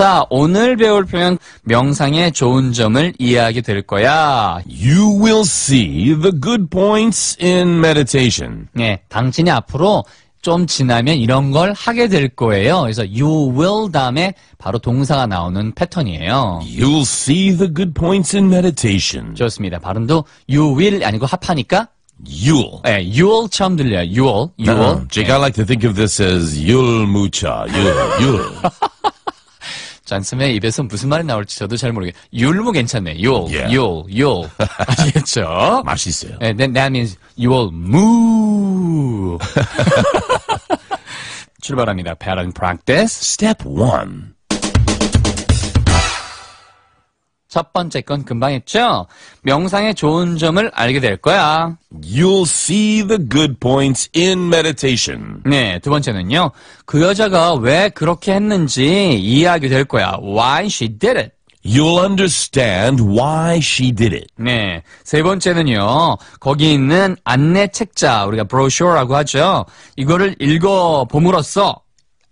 자, 오늘 배울 표현 명상의 좋은 점을 이해하게 될 거야. You will see the good points in meditation. 네, 당신이 앞으로 좀 지나면 이런 걸 하게 될 거예요. 그래서 you will 다음에 바로 동사가 나오는 패턴이에요. You'll see the good points in meditation. 좋습니다. 발음도 you will 아니고 합하니까 Yule. 네, Yule 처음 들려요. Yule. Yule. Uh, Jake, I like to think of this as Yule Mucha. Yule. Yule. 잔스의 입에서 무슨 말이 나올지 저도 잘 모르게 율무 괜찮네. 율, yeah. 율, 율. 아시겠죠? 맛있어요. 네, that, that means you will move. 출발합니다. Pattern practice. Step 1. 첫 번째 건 금방 했죠? 명상의 좋은 점을 알게 될 거야. You'll see the good points in meditation. 네, 두 번째는요. 그 여자가 왜 그렇게 했는지 이해하게 될 거야. Why she did it. You'll understand why she did it. 네. 세 번째는요. 거기 있는 안내 책자, 우리가 brochure라고 하죠. 이거를 읽어 봄으로써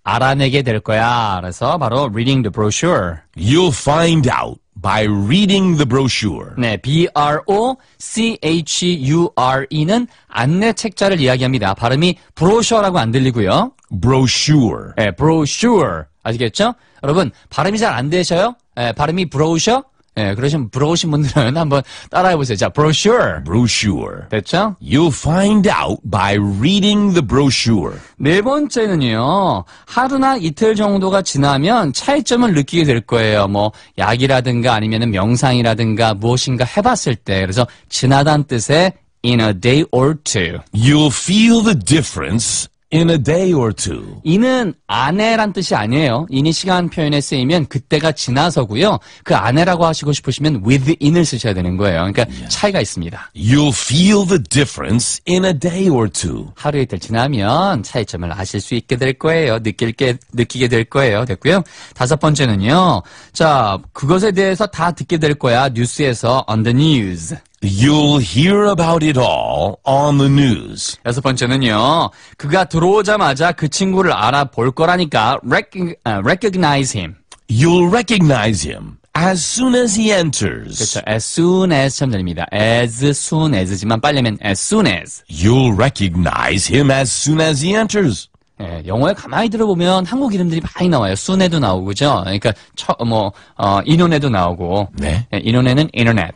알아내게 될 거야. 그래서 바로 reading the brochure. You'll find out by reading the brochure. 네, B R O C H U R E는 안내 책자를 이야기합니다. 발음이 brochure라고 안 들리고요. brochure. 네, brochure. 아시겠죠? 여러분, 발음이 잘 안 되셔요? 네, 발음이 brochure 예, 그러시면 부러우신 분들은 한번 따라해 보세요. 자, brochure. brochure. 됐죠? You'll find out by reading the brochure. 네 번째는요. 하루나 이틀 정도가 지나면 차이점을 느끼게 될 거예요. 뭐 약이라든가 아니면 명상이라든가 무엇인가 해 봤을 때. 그래서 지나단 뜻의 in a day or two. You'll feel the difference in a day or two. 이는 아내란 뜻이 아니에요. 이니 시간 표현에 쓰이면 그때가 지나서고요. 그아내라고 하시고 싶으시면 within을 쓰셔야 되는 거예요. 그러니까 차이가 있습니다. You'll feel the difference in a day or two. 하루 이틀 지나면 차이점을 아실 수 있게 될 거예요. 느낄 게 느끼게 될 거예요. 됐고요. 다섯 번째는요. 자, 그것에 대해서 다 듣게 될 거야. 뉴스에서 on the news. You'll hear about it all on the news. 여섯 번째는요. 그가 들어오자마자 그 친구를 알아볼 거라니까 recognize him. You'll recognize him as soon as he enters. 그렇죠. As soon as 참 됩니다. As soon as지만 빨리면 as soon as. You'll recognize him as soon as he enters. 예, 영어에 가만히 들어보면 한국 이름들이 많이 나와요. 순에도 나오고죠. 그러니까 처, 뭐 어, 인원에도 나오고. 네. 예, 인원에는 인터넷.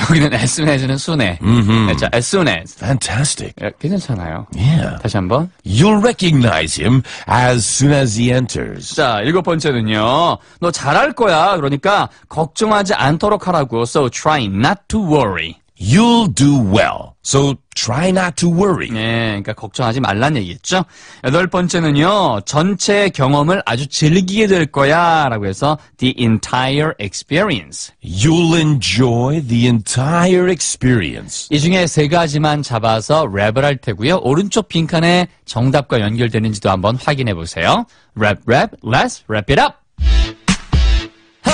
여기는 as soon as는 순해. 그렇죠? as soon as. Fantastic. 예, 괜찮잖아요. Yeah. 다시 한번. You'll recognize him as soon as he enters. 자, 일곱 번째는요. 너 잘할 거야. 그러니까 걱정하지 않도록 하라고. So try not to worry. You'll do well. So try not to worry. 네, 그러니까 걱정하지 말란 얘기였죠. 여덟 번째는요, 전체 경험을 아주 즐기게 될 거야 라고 해서 the entire experience. You'll enjoy the entire experience. 이 중에 세 가지만 잡아서 랩을 할 테고요. 오른쪽 빈칸에 정답과 연결되는지도 한번 확인해 보세요. Rap, rap, let's wrap it up.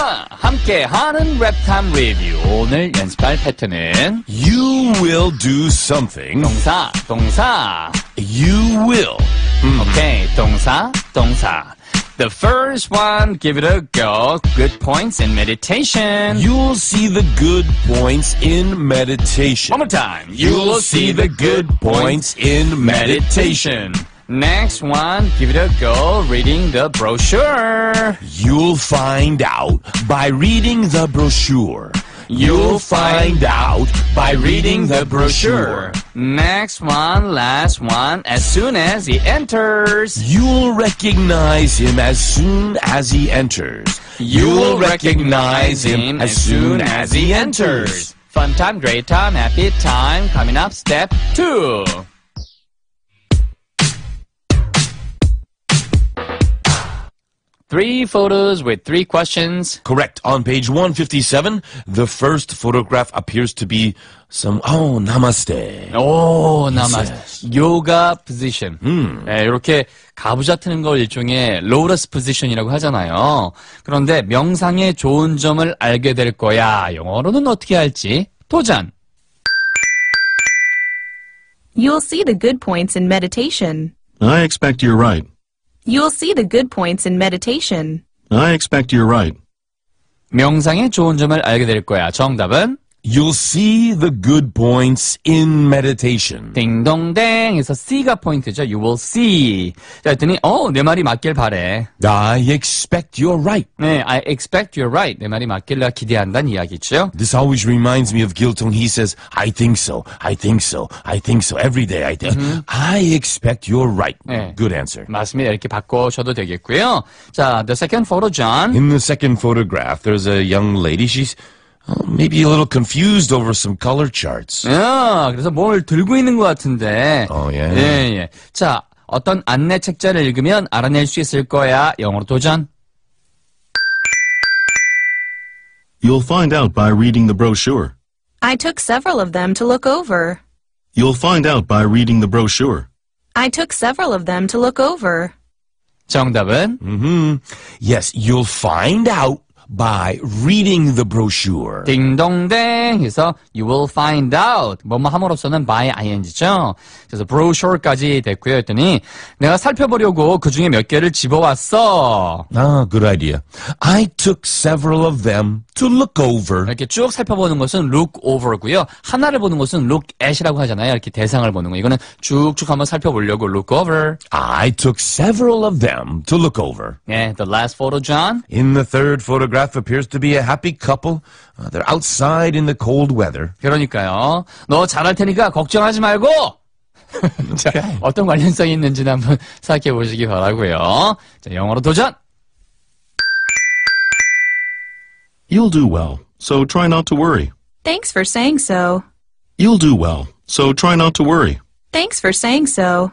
와 함께하는 랩탐 리뷰 오늘 연습할 패턴은 You will do something. 동사 동사 You will. 음. 오케이 동사 동사 The first one, give it a go. Good points in meditation. You'll see the good points in meditation. One more time. You'll see the good points in meditation. Next one, give it a go reading the brochure. You'll find out by reading the brochure. You'll find out by reading the brochure. Next one, last one, as soon as he enters. You'll recognize him as soon as he enters. You'll recognize him as soon as he enters. Fun time, great time, happy time, coming up, step two. Three photos with three questions. Correct. On page 157, the first photograph appears to be some, oh, namaste. Oh namaste. Yoga position. Hmm. 네, 이렇게 가부좌 트는 걸 일종의 lotus position이라고 하잖아요. 그런데 명상의 좋은 점을 알게 될 거야. 영어로는 어떻게 할지. 도전. You'll see the good points in meditation. I expect you're right. You'll see the good points in meditation. I expect you're right. 명상의 좋은 점을 알게 될 거야. 정답은 You'll see the good points in meditation. 딩동댕에서 see가 포인트죠. You will see. 자, 했더니 어, 내 말이 맞길 바래. I expect you're right. 네, I expect you're right. 내 말이 맞길 나 기대한다는 이야기죠. This always reminds me of gil Gilton. He says, I think so. I think so. I think so. Every day I think. Mm-hmm. I expect you're right. 네. Good answer. 맞습니다. 이렇게 바꿔셔도 되겠고요. 자, the second photo, John. In the second photograph, there's a young lady. She's maybe a little confused over some color charts. 야, 그래서 뭘 들고 있는 것 같은데. Oh, yeah. 예, 예. 자, 어떤 안내 책자를 읽으면 알아낼 수 있을 거야. 영어로 도전. You'll find out by reading the brochure. I took several of them to look over. You'll find out by reading the brochure. I took several of them to look over. 정답은? Mm-hmm. Yes, you'll find out by reading the brochure. 딩동댕. 그래서 you will find out. 뭐 뭐 함으로써는 by ing죠. 그래서 brochure까지 됐고요. 했더니 내가 살펴보려고 그 중에 몇 개를 집어왔어. 아, good idea. I took several of them to look over. 이렇게 쭉 살펴보는 것은 look over고요. 하나를 보는 것은 look at이라고 하잖아요. 이렇게 대상을 보는 거. 이거는 쭉쭉 한번 살펴보려고 look over. I took several of them to look over. 네, the last photo, John. In the third photograph. photograph appears to be a happy couple. Uh, they're outside in the cold weather. 그러니까요. 너 잘할 테니까 걱정하지 말고. 자, 어떤 있는지는 한번 생각해 보시기 바라고요. 자, 영어로 도전. You'll do well, so try not to worry. Thanks for saying so. You'll do well, so try not to worry. Thanks for saying so.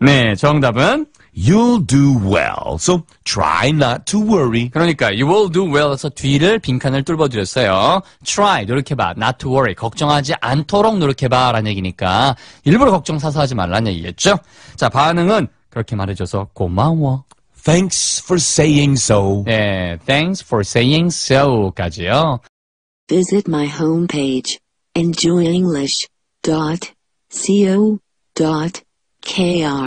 네, 정답은 You'll do well. So try not to worry. 그러니까 you will do well에서 뒤를 빈칸을 뚫어드렸어요. Try 노력해봐. Not to worry. 걱정하지 않도록 노력해봐. 라는 얘기니까 일부러 걱정 사서 하지 말라는 얘기겠죠? 자, 반응은 그렇게 말해줘서 고마워. Thanks for saying so. 네, thanks for saying so까지요. Visit my homepage, enjoyenglish.co.kr